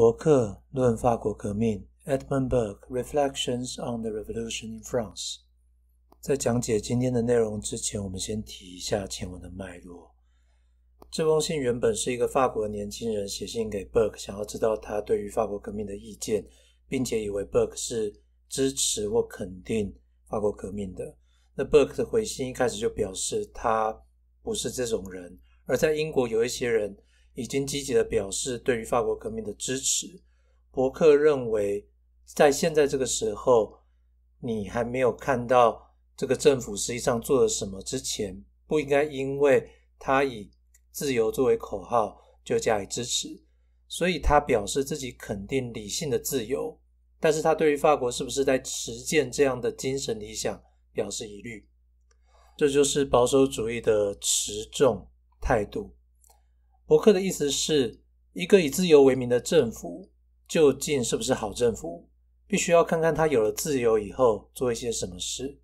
博客论法国革命，Edmund Burke Reflections on the Revolution in France。在讲解今天的内容之前，我们先提一下前文的脉络。这封信原本是一个法国年轻人写信给 Burke，想要知道他对于法国革命的意见，并且以为 Burke 是支持或肯定法国革命的。那 Burke 的回信一开始就表示他不是这种人，而在英国有一些人。已经积极的表示对于法国革命的支持。伯克认为，在现在这个时候，你还没有看到这个政府实际上做了什么之前，不应该因为他以自由作为口号就加以支持。所以他表示自己肯定理性的自由，但是他对于法国是不是在实践这样的精神理想表示疑虑。这就是保守主义的持重态度。伯克的意思是一个以自由为名的政府，究竟是不是好政府，必须要看看他有了自由以后做一些什么事。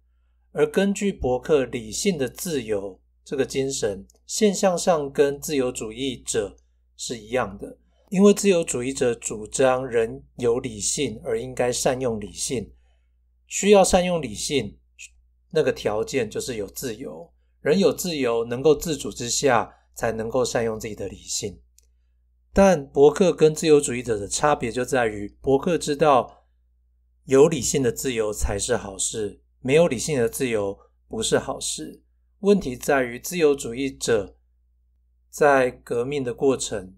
而根据伯克理性的自由这个精神，现象上跟自由主义者是一样的，因为自由主义者主张人有理性，而应该善用理性，需要善用理性那个条件就是有自由，人有自由能够自主之下。才能够善用自己的理性，但伯克跟自由主义者的差别就在于，伯克知道有理性的自由才是好事，没有理性的自由不是好事。问题在于，自由主义者在革命的过程，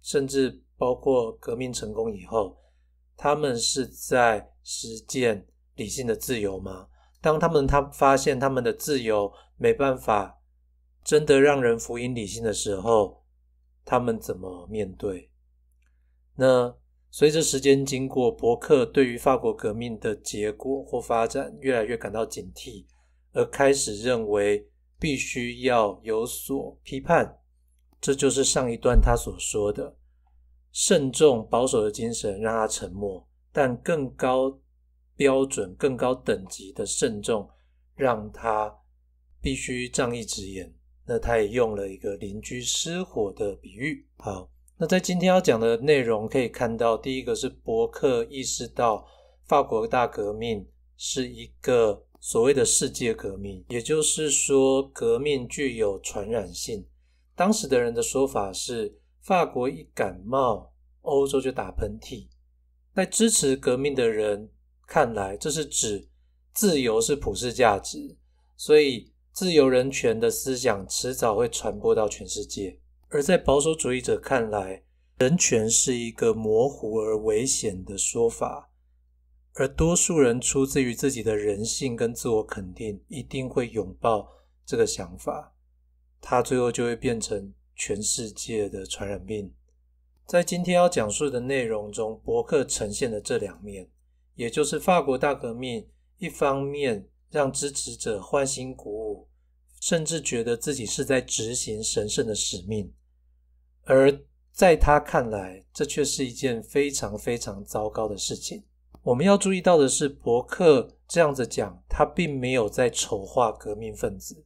甚至包括革命成功以后，他们是在实践理性的自由吗？当他们他发现他们的自由没办法。真的让人福音理性的时候，他们怎么面对？那随着时间经过，伯克对于法国革命的结果或发展越来越感到警惕，而开始认为必须要有所批判。这就是上一段他所说的慎重保守的精神让他沉默，但更高标准、更高等级的慎重让他必须仗义直言。那他也用了一个邻居失火的比喻。好，那在今天要讲的内容可以看到，第一个是伯克意识到法国大革命是一个所谓的世界革命，也就是说，革命具有传染性。当时的人的说法是，法国一感冒，欧洲就打喷嚏。在支持革命的人看来，这是指自由是普世价值，所以。自由人权的思想迟早会传播到全世界，而在保守主义者看来，人权是一个模糊而危险的说法。而多数人出自于自己的人性跟自我肯定，一定会拥抱这个想法。它最后就会变成全世界的传染病。在今天要讲述的内容中，博客呈现的这两面，也就是法国大革命，一方面。让支持者欢欣鼓舞，甚至觉得自己是在执行神圣的使命。而在他看来，这却是一件非常非常糟糕的事情。我们要注意到的是，伯克这样子讲，他并没有在丑化革命分子。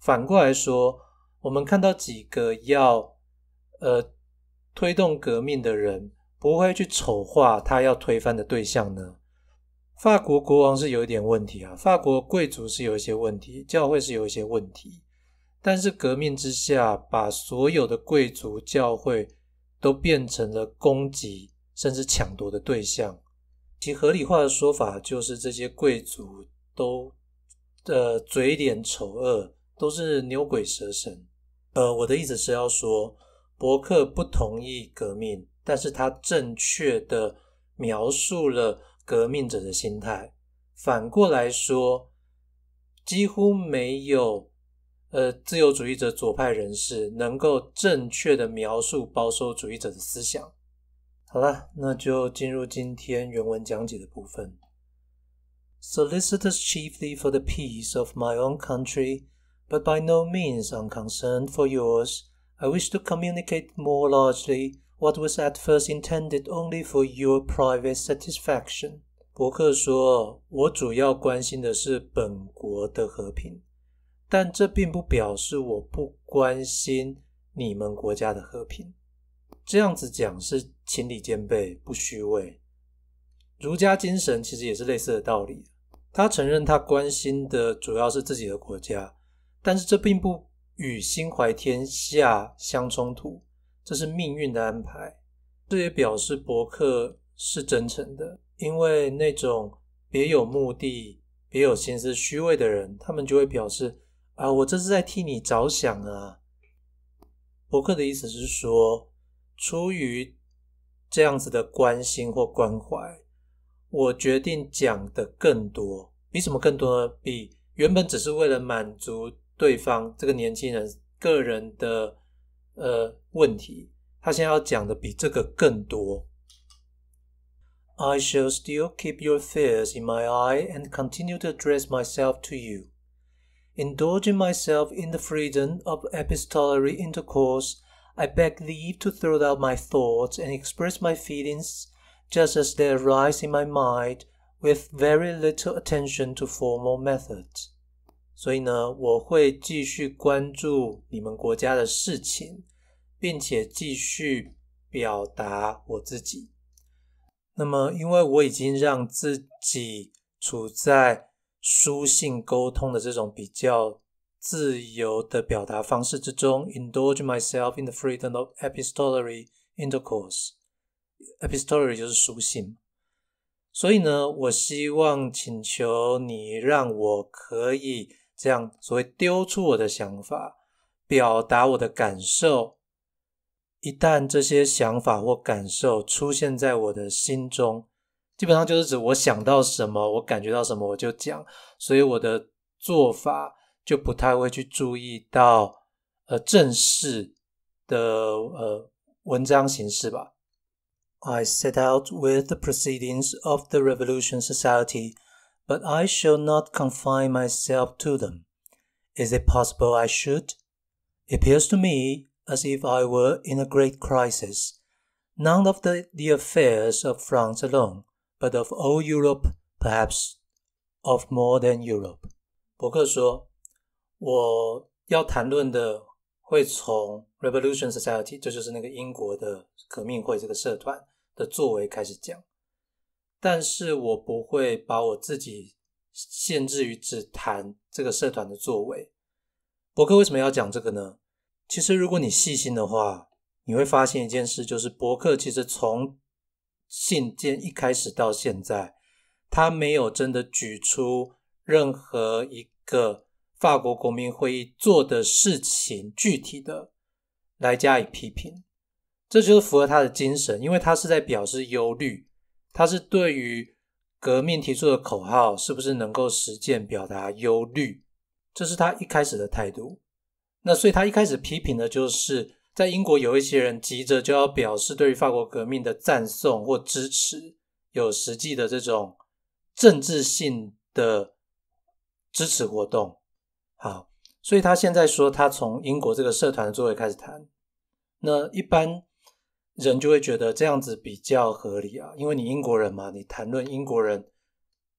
反过来说，我们看到几个要呃推动革命的人，不会去丑化他要推翻的对象呢？法国国王是有一点问题啊，法国贵族是有一些问题，教会是有一些问题，但是革命之下，把所有的贵族教会都变成了攻击甚至抢夺的对象。其合理化的说法就是这些贵族都呃嘴脸丑恶，都是牛鬼蛇神。呃，我的意思是要说，伯克不同意革命，但是他正确的描述了。革命者的心态，反过来说，几乎没有呃自由主义者、左派人士能够正确的描述保守主义者的思想。好了，那就进入今天原文讲解的部分。s o l i c i t o r s chiefly for the peace of my own country, but by no means unconcerned for yours, I wish to communicate more largely. What was at first intended only for your private satisfaction？伯克说：“我主要关心的是本国的和平，但这并不表示我不关心你们国家的和平。这样子讲是情理兼备，不虚伪。儒家精神其实也是类似的道理。他承认他关心的主要是自己的国家，但是这并不与心怀天下相冲突。”这是命运的安排，这也表示博客是真诚的。因为那种别有目的、别有心思、虚伪的人，他们就会表示：“啊，我这是在替你着想啊。”博客的意思是说，出于这样子的关心或关怀，我决定讲的更多。比什么更多呢？比原本只是为了满足对方这个年轻人个人的。呃问题，他现在要讲的比这个更多。I shall still keep your fears in my eye and continue to address myself to you. Indulging myself in the freedom of epistolary intercourse, I beg leave to throw out my thoughts and express my feelings just as they arise in my mind, with very little attention to formal methods. 所以呢，我会继续关注你们国家的事情，并且继续表达我自己。那么，因为我已经让自己处在书信沟通的这种比较自由的表达方式之中 i n d u l g e myself in the freedom of epistolary intercourse。epistolary 就是书信，所以呢，我希望请求你让我可以。这样，所谓丢出我的想法，表达我的感受。一旦这些想法或感受出现在我的心中，基本上就是指我想到什么，我感觉到什么，我就讲。所以我的做法就不太会去注意到呃正式的呃文章形式吧。I set out with the proceedings of the Revolution Society. but I shall not confine myself to them. Is it possible I should? It appears to me as if I were in a great crisis, none of the, the affairs of France alone, but of all Europe, perhaps of more than Europe. 伯克说：“我要谈论的会从 Revolution Society，这就是那个英国的革命会这个社团的作为开始讲。但是我不会把我自己限制于只谈这个社团的作为。博客为什么要讲这个呢？其实，如果你细心的话，你会发现一件事，就是博客其实从信件一开始到现在，他没有真的举出任何一个法国国民会议做的事情具体的来加以批评，这就是符合他的精神，因为他是在表示忧虑。他是对于革命提出的口号是不是能够实践表达忧虑，这是他一开始的态度。那所以他一开始批评的就是，在英国有一些人急着就要表示对于法国革命的赞颂或支持，有实际的这种政治性的支持活动。好，所以他现在说他从英国这个社团的座位开始谈。那一般。人就会觉得这样子比较合理啊，因为你英国人嘛，你谈论英国人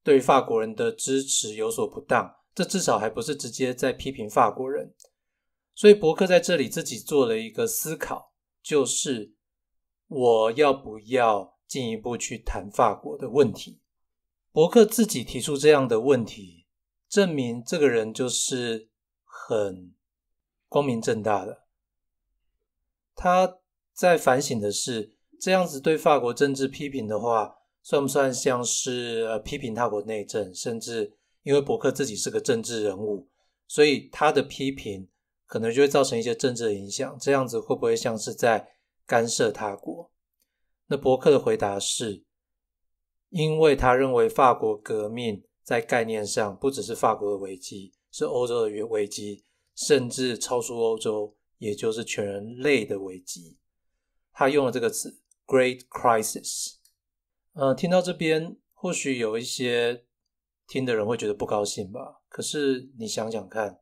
对法国人的支持有所不当，这至少还不是直接在批评法国人。所以伯克在这里自己做了一个思考，就是我要不要进一步去谈法国的问题？伯克自己提出这样的问题，证明这个人就是很光明正大的，他。在反省的是，这样子对法国政治批评的话，算不算像是呃批评他国内政？甚至因为伯克自己是个政治人物，所以他的批评可能就会造成一些政治影响。这样子会不会像是在干涉他国？那伯克的回答是，因为他认为法国革命在概念上不只是法国的危机，是欧洲的危危机，甚至超出欧洲，也就是全人类的危机。他用了这个词 “great crisis”。嗯，听到这边，或许有一些听的人会觉得不高兴吧。可是你想想看，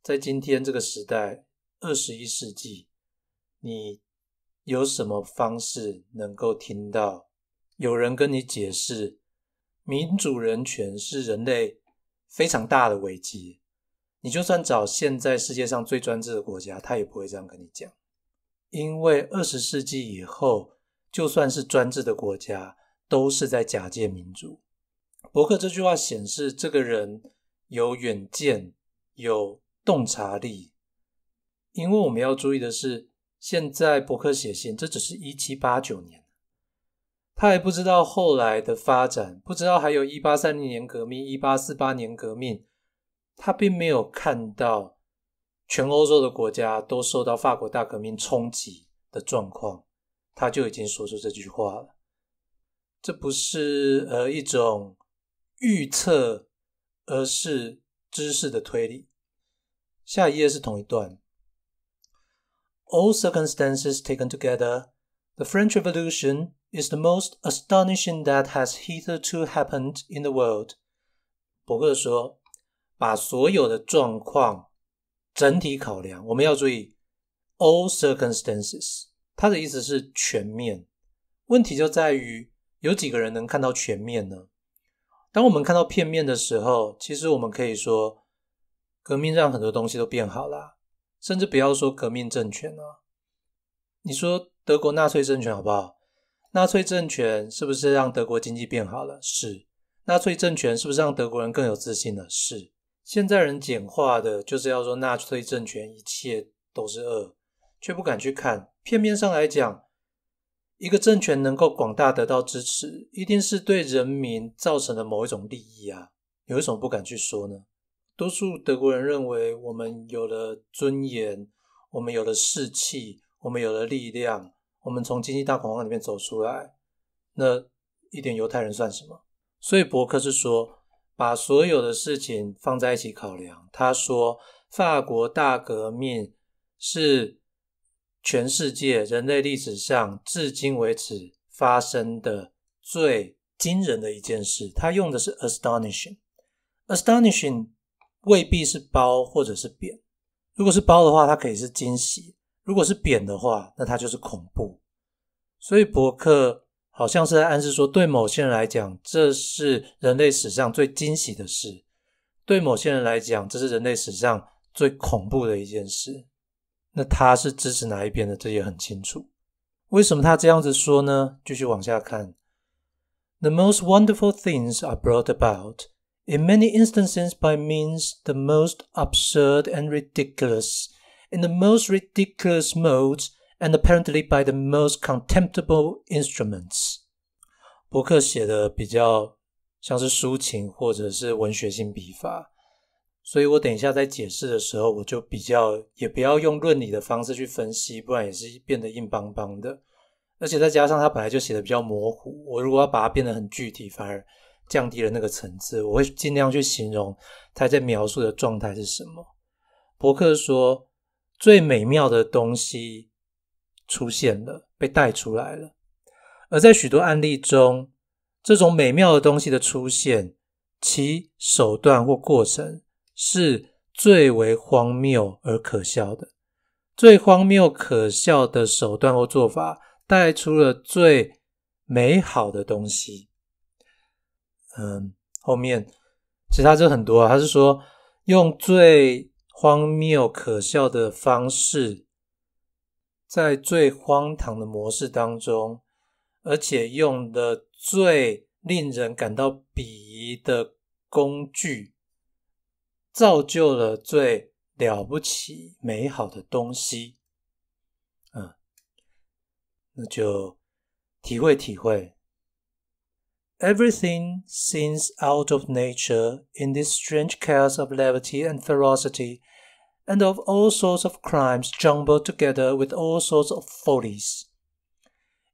在今天这个时代，二十一世纪，你有什么方式能够听到有人跟你解释，民主人权是人类非常大的危机？你就算找现在世界上最专制的国家，他也不会这样跟你讲。因为二十世纪以后，就算是专制的国家，都是在假借民主。伯克这句话显示这个人有远见，有洞察力。因为我们要注意的是，现在伯克写信，这只是一七八九年，他还不知道后来的发展，不知道还有一八三零年革命、一八四八年革命，他并没有看到。全欧洲的国家都受到法国大革命冲击的状况，他就已经说出这句话了。这不是呃一种预测，而是知识的推理。下一页是同一段。All circumstances taken together, the French Revolution is the most astonishing that has hitherto happened in the world。伯克说，把所有的状况。整体考量，我们要注意 all circumstances。它的意思是全面。问题就在于有几个人能看到全面呢？当我们看到片面的时候，其实我们可以说，革命让很多东西都变好啦，甚至不要说革命政权啊。你说德国纳粹政权好不好？纳粹政权是不是让德国经济变好了？是。纳粹政权是不是让德国人更有自信了？是。现在人简化的就是要说纳粹政权一切都是恶，却不敢去看。片面上来讲，一个政权能够广大得到支持，一定是对人民造成了某一种利益啊，有什么不敢去说呢？多数德国人认为我们有了尊严，我们有了士气，我们有了力量，我们从经济大恐慌里面走出来，那一点犹太人算什么？所以伯克是说。把所有的事情放在一起考量。他说，法国大革命是全世界人类历史上至今为止发生的最惊人的一件事。他用的是 astonishing，astonishing 未必是褒或者是贬。如果是褒的话，它可以是惊喜；如果是贬的话，那它就是恐怖。所以博客。好像是在暗示说，对某些人来讲，这是人类史上最惊喜的事；对某些人来讲，这是人类史上最恐怖的一件事。那他是支持哪一边的？这也很清楚。为什么他这样子说呢？继续往下看。The most wonderful things are brought about, in many instances, by means the most absurd and ridiculous, in the most ridiculous modes, and apparently by the most contemptible instruments. 博客写的比较像是抒情或者是文学性笔法，所以我等一下在解释的时候，我就比较也不要用论理的方式去分析，不然也是变得硬邦邦的。而且再加上他本来就写的比较模糊，我如果要把它变得很具体，反而降低了那个层次。我会尽量去形容他在描述的状态是什么。博客说最美妙的东西出现了，被带出来了。而在许多案例中，这种美妙的东西的出现，其手段或过程是最为荒谬而可笑的。最荒谬可笑的手段或做法，带出了最美好的东西。嗯，后面其实他这很多，啊，他是说用最荒谬可笑的方式，在最荒唐的模式当中。而且用的最令人感到鄙夷的工具，造就了最了不起美好的东西。嗯，那就体会体会。Everything seems out of nature in this strange chaos of levity and ferocity, and of all sorts of crimes jumbled together with all sorts of follies.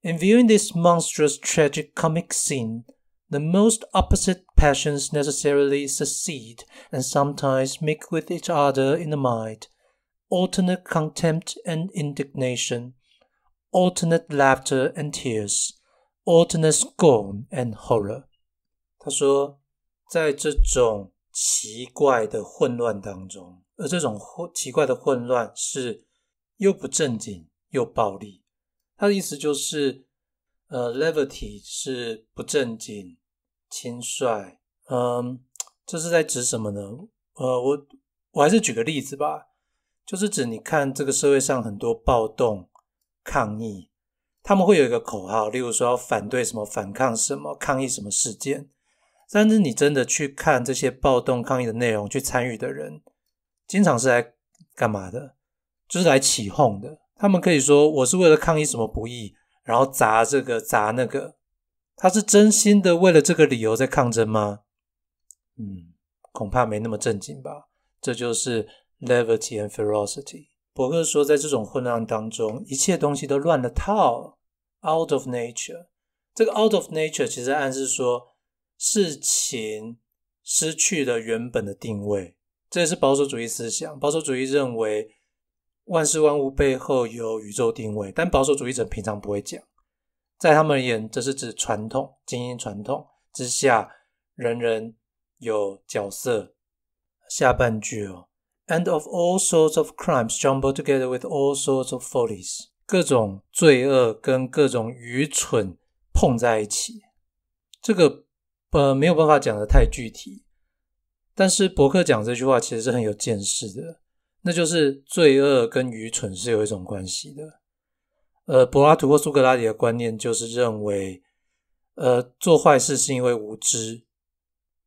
In viewing this monstrous tragic comic scene, the most opposite passions necessarily succeed and sometimes mix with each other in the mind, alternate contempt and indignation, alternate laughter and tears, alternate scorn and horror. horror。他说，在这种奇怪的混乱当中，而这种奇怪的混乱是又不正经又暴力，他的意思就是，呃，levity 是不正经、轻率。嗯，这是在指什么呢？呃，我我还是举个例子吧，就是指你看这个社会上很多暴动、抗议，他们会有一个口号，例如说要反对什么、反抗什么、抗议什么事件。但是你真的去看这些暴动抗议的内容，去参与的人，经常是来干嘛的？就是来起哄的。他们可以说我是为了抗议什么不义，然后砸这个砸那个。他是真心的为了这个理由在抗争吗？嗯，恐怕没那么正经吧。这就是 levity and ferocity。伯克说，在这种混乱当中，一切东西都乱了套，out of nature。这个 out of nature 其实暗示说事情失去了原本的定位。这也是保守主义思想。保守主义认为。万事万物背后有宇宙定位，但保守主义者平常不会讲。在他们眼，这是指传统精英传统之下，人人有角色。下半句哦，and of all sorts of crimes jumble together with all sorts of follies，各种罪恶跟各种愚蠢碰在一起。这个呃没有办法讲的太具体，但是博客讲这句话其实是很有见识的。那就是罪恶跟愚蠢是有一种关系的。呃，柏拉图或苏格拉底的观念就是认为，呃，做坏事是因为无知。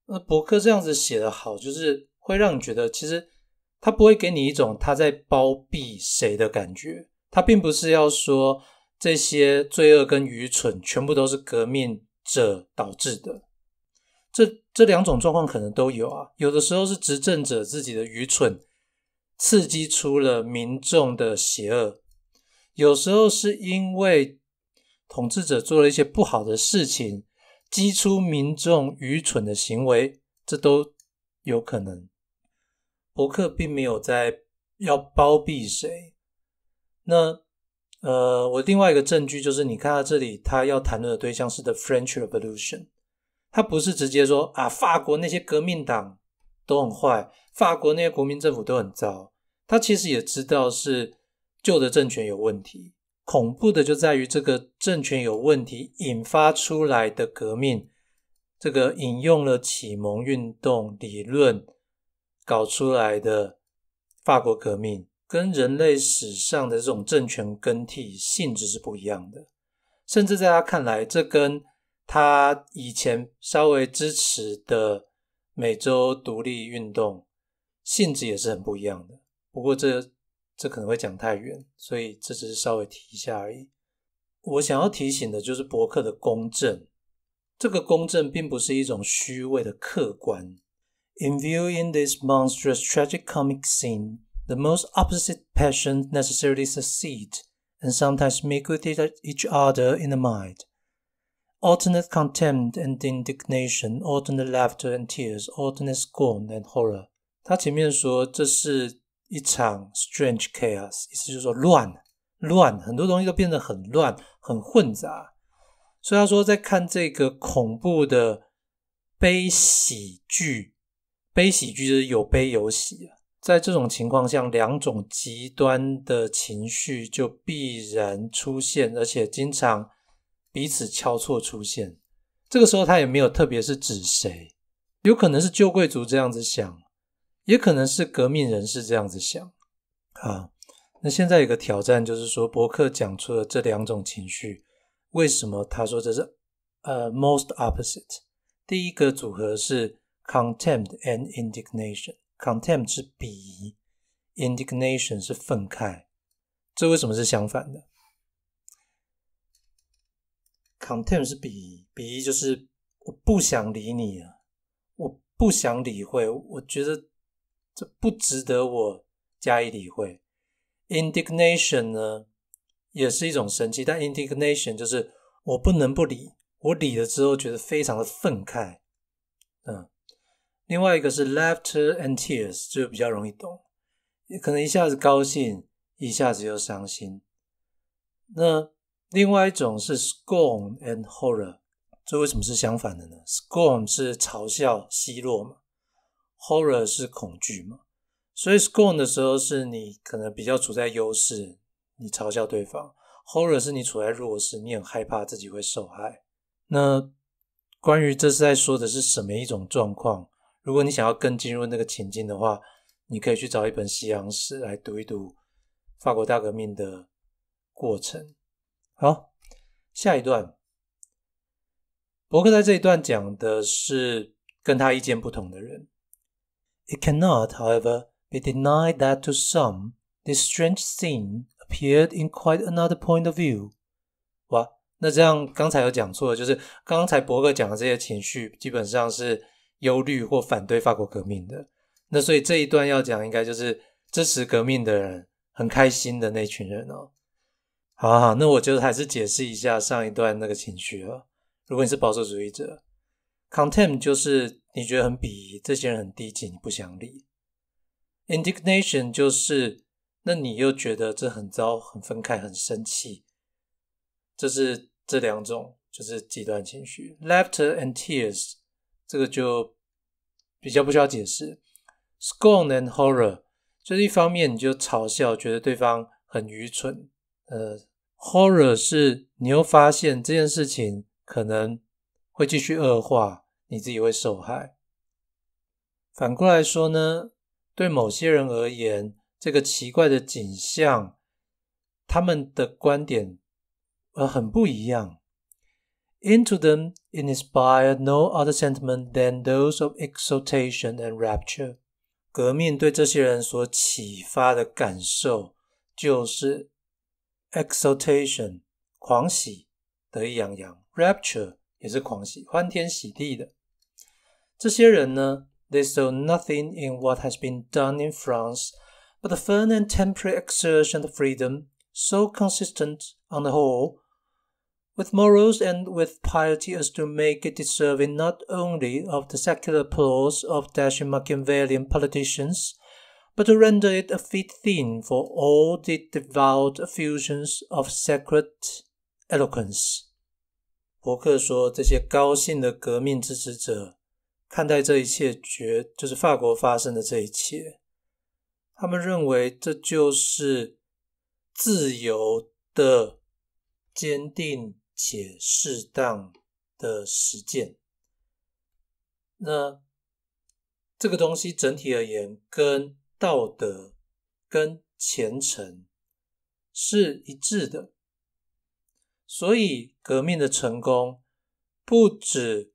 那博客这样子写的好，就是会让你觉得，其实他不会给你一种他在包庇谁的感觉。他并不是要说这些罪恶跟愚蠢全部都是革命者导致的。这这两种状况可能都有啊，有的时候是执政者自己的愚蠢。刺激出了民众的邪恶，有时候是因为统治者做了一些不好的事情，激出民众愚蠢的行为，这都有可能。博客并没有在要包庇谁。那呃，我另外一个证据就是，你看到这里，他要谈论的对象是 The French Revolution，他不是直接说啊，法国那些革命党都很坏，法国那些国民政府都很糟。他其实也知道是旧的政权有问题，恐怖的就在于这个政权有问题引发出来的革命。这个引用了启蒙运动理论搞出来的法国革命，跟人类史上的这种政权更替性质是不一样的。甚至在他看来，这跟他以前稍微支持的美洲独立运动性质也是很不一样的。不过这这可能会讲太远，所以这只是稍微提一下而已。我想要提醒的就是博客的公正，这个公正并不是一种虚伪的客观。In viewing this monstrous tragic comic scene, the most opposite passions necessarily succeed and sometimes make with each other in the mind. Alternate contempt and indignation, alternate laughter and tears, alternate scorn and horror. 他前面说这是一场 strange chaos，意思就是说乱乱，很多东西都变得很乱，很混杂。所以他说在看这个恐怖的悲喜剧，悲喜剧就是有悲有喜。在这种情况下，两种极端的情绪就必然出现，而且经常彼此交错出现。这个时候，他也没有特别是指谁，有可能是旧贵族这样子想。也可能是革命人士这样子想啊。那现在有个挑战，就是说博客讲出了这两种情绪，为什么他说这是呃 most opposite？第一个组合是 contempt and indignation。contempt 是鄙夷，indignation 是愤慨，这为什么是相反的？contempt 是鄙夷，鄙夷就是我不想理你啊，我不想理会，我觉得。这不值得我加以理会。Indignation 呢，也是一种生气，但 indignation 就是我不能不理，我理了之后觉得非常的愤慨。嗯，另外一个是 laughter and tears 就比较容易懂，可能一下子高兴，一下子又伤心。那另外一种是 scorn and horror，这为什么是相反的呢？Scorn 是嘲笑、奚落嘛。Horror 是恐惧嘛？所以 Scorn 的时候是你可能比较处在优势，你嘲笑对方；Horror 是你处在弱势，你很害怕自己会受害。那关于这是在说的是什么一种状况？如果你想要更进入那个情境的话，你可以去找一本西洋史来读一读法国大革命的过程。好，下一段，伯克在这一段讲的是跟他意见不同的人。It cannot, however, be denied that to some this strange scene appeared in quite another point of view. 哇，那这样刚才有讲错了，就是刚才伯克讲的这些情绪基本上是忧虑或反对法国革命的。那所以这一段要讲，应该就是支持革命的人很开心的那群人哦。好好，那我就还是解释一下上一段那个情绪了。如果你是保守主义者，contempt 就是。你觉得很鄙夷，这些人很低级，你不想理。Indignation 就是，那你又觉得这很糟，很分开，很生气。这是这两种，就是极端情绪。Laughter and tears 这个就比较不需要解释。Scorn and horror 就是一方面你就嘲笑，觉得对方很愚蠢。呃，horror 是你又发现这件事情可能会继续恶化。你自己会受害。反过来说呢，对某些人而言，这个奇怪的景象，他们的观点呃很不一样。Into them inspired no other sentiment than those of exultation and rapture。革命对这些人所启发的感受就是 exultation（ 狂喜、得意洋洋 ）；rapture 也是狂喜、欢天喜地的。这些人呢，they saw nothing in what has been done in France but the firm and temporary exertion of freedom, so consistent on the whole with morals and with piety as to make it deserving not only of the secular applause of dashing Machiavellian politicians, but to render it a fit theme for all the devout effusions of sacred eloquence. 伯克说，这些高兴的革命支持者看待这一切，绝就是法国发生的这一切，他们认为这就是自由的坚定且适当的实践。那这个东西整体而言，跟道德、跟虔诚是一致的，所以革命的成功不止。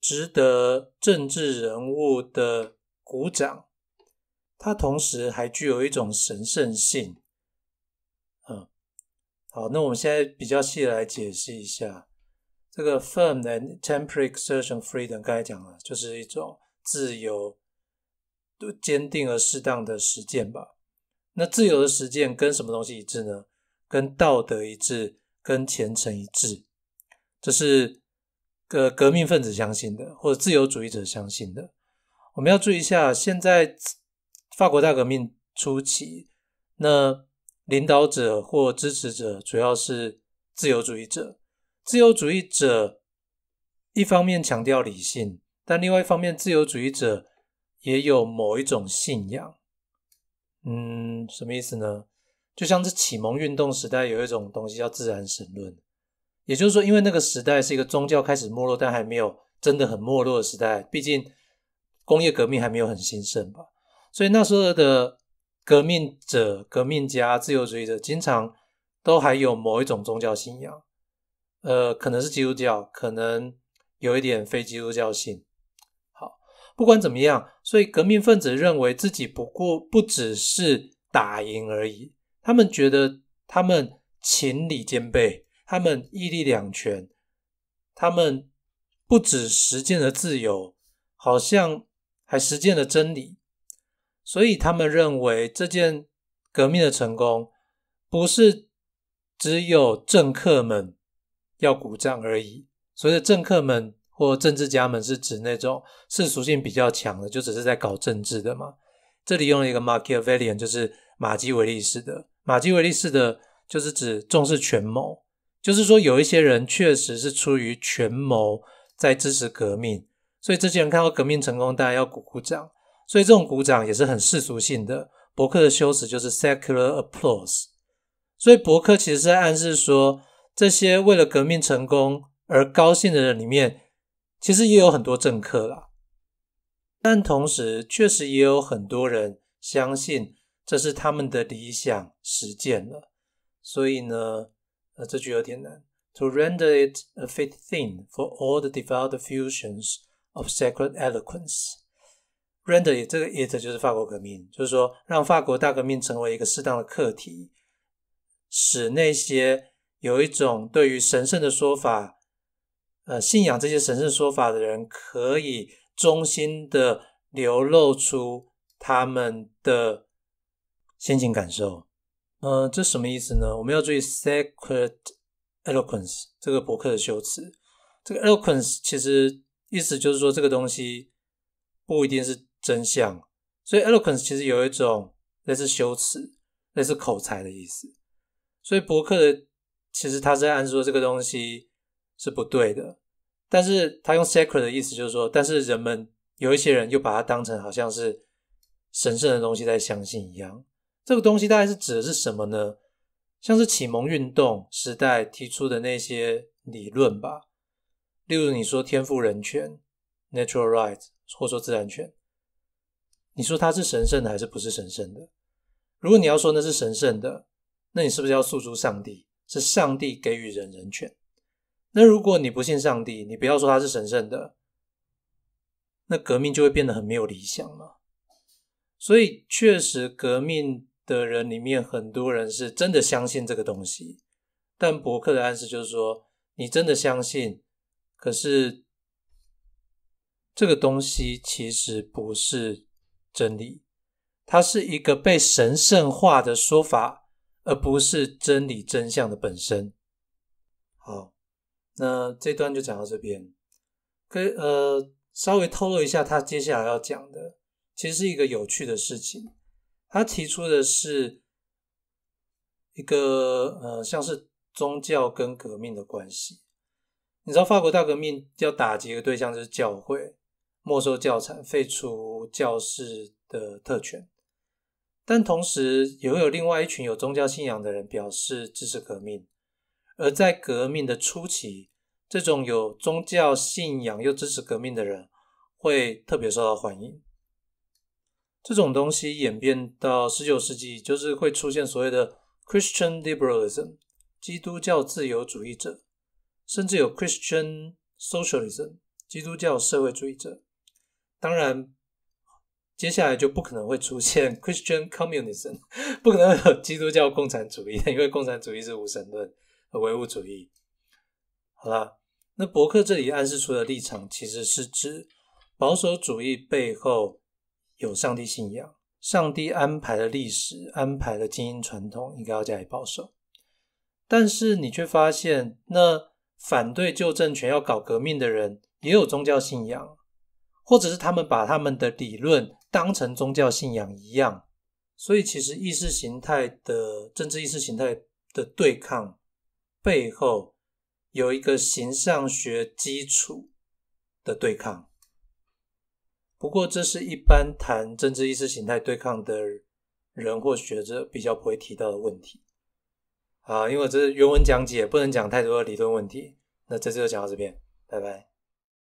值得政治人物的鼓掌，它同时还具有一种神圣性。嗯，好，那我们现在比较细来解释一下这个 firm and t e m p e r a r y exertion freedom。刚才讲了，就是一种自由、坚定而适当的实践吧。那自由的实践跟什么东西一致呢？跟道德一致，跟虔诚一致。这是。个革命分子相信的，或者自由主义者相信的，我们要注意一下。现在法国大革命初期，那领导者或支持者主要是自由主义者。自由主义者一方面强调理性，但另外一方面，自由主义者也有某一种信仰。嗯，什么意思呢？就像是启蒙运动时代有一种东西叫自然神论。也就是说，因为那个时代是一个宗教开始没落，但还没有真的很没落的时代。毕竟工业革命还没有很兴盛吧，所以那时候的革命者、革命家、自由主义者，经常都还有某一种宗教信仰，呃，可能是基督教，可能有一点非基督教性。好，不管怎么样，所以革命分子认为自己不过不只是打赢而已，他们觉得他们情理兼备。他们义利两全，他们不止实践了自由，好像还实践了真理，所以他们认为这件革命的成功，不是只有政客们要鼓掌而已。所以政客们或政治家们是指那种世俗性比较强的，就只是在搞政治的嘛。这里用了一个 m a e l l i an，就是马基维利式的，马基维利式的就是指重视权谋。就是说，有一些人确实是出于权谋在支持革命，所以这些人看到革命成功，大家要鼓鼓掌。所以这种鼓掌也是很世俗性的。伯克的修辞就是 secular applause。所以伯克其实是在暗示说，这些为了革命成功而高兴的人里面，其实也有很多政客啦。但同时，确实也有很多人相信这是他们的理想实践了。所以呢？那这句有点难。To render it a fit t h i n g for all the devout fusions of sacred eloquence，render it 这个 it 就是法国革命，就是说让法国大革命成为一个适当的课题，使那些有一种对于神圣的说法，呃，信仰这些神圣说法的人，可以衷心的流露出他们的心情感受。嗯，这什么意思呢？我们要注意 “secret eloquence” 这个博客的修辞。这个 eloquence 其实意思就是说，这个东西不一定是真相。所以 eloquence 其实有一种类似修辞、类似口才的意思。所以博客的其实他在暗示说这个东西是不对的，但是他用 “secret” 的意思就是说，但是人们有一些人又把它当成好像是神圣的东西在相信一样。这个东西大概是指的是什么呢？像是启蒙运动时代提出的那些理论吧，例如你说天赋人权 （natural rights） 或说自然权，你说它是神圣的还是不是神圣的？如果你要说那是神圣的，那你是不是要诉诸上帝？是上帝给予人人权？那如果你不信上帝，你不要说它是神圣的，那革命就会变得很没有理想了。所以，确实革命。的人里面，很多人是真的相信这个东西，但博客的暗示就是说，你真的相信，可是这个东西其实不是真理，它是一个被神圣化的说法，而不是真理真相的本身。好，那这段就讲到这边，可以呃，稍微透露一下，他接下来要讲的其实是一个有趣的事情。他提出的是一个呃，像是宗教跟革命的关系。你知道，法国大革命要打击的对象就是教会，没收教产，废除教士的特权。但同时，也会有另外一群有宗教信仰的人表示支持革命。而在革命的初期，这种有宗教信仰又支持革命的人，会特别受到欢迎。这种东西演变到十九世纪，就是会出现所谓的 Christian Liberalism 基督教自由主义者，甚至有 Christian Socialism 基督教社会主义者。当然，接下来就不可能会出现 Christian Communism 不可能有基督教共产主义，因为共产主义是无神论和唯物主义。好啦，那伯克这里暗示出的立场，其实是指保守主义背后。有上帝信仰，上帝安排的历史、安排的精英传统，应该要加以保守。但是你却发现，那反对旧政权要搞革命的人，也有宗教信仰，或者是他们把他们的理论当成宗教信仰一样。所以，其实意识形态的政治意识形态的对抗背后，有一个形象学基础的对抗。不过，这是一般谈政治意识形态对抗的人或学者比较不会提到的问题啊，因为这是原文讲解，不能讲太多的理论问题。那这次就讲到这边，拜拜。